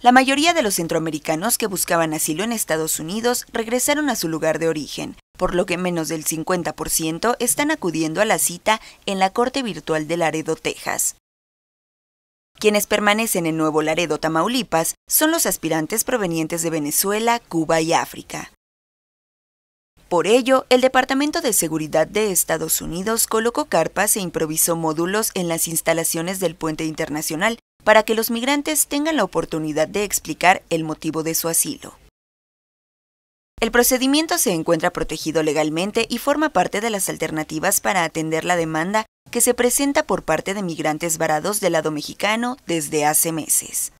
La mayoría de los centroamericanos que buscaban asilo en Estados Unidos regresaron a su lugar de origen, por lo que menos del 50% están acudiendo a la cita en la Corte Virtual de Laredo, Texas. Quienes permanecen en Nuevo Laredo, Tamaulipas, son los aspirantes provenientes de Venezuela, Cuba y África. Por ello, el Departamento de Seguridad de Estados Unidos colocó carpas e improvisó módulos en las instalaciones del puente internacional para que los migrantes tengan la oportunidad de explicar el motivo de su asilo. El procedimiento se encuentra protegido legalmente y forma parte de las alternativas para atender la demanda que se presenta por parte de migrantes varados del lado mexicano desde hace meses.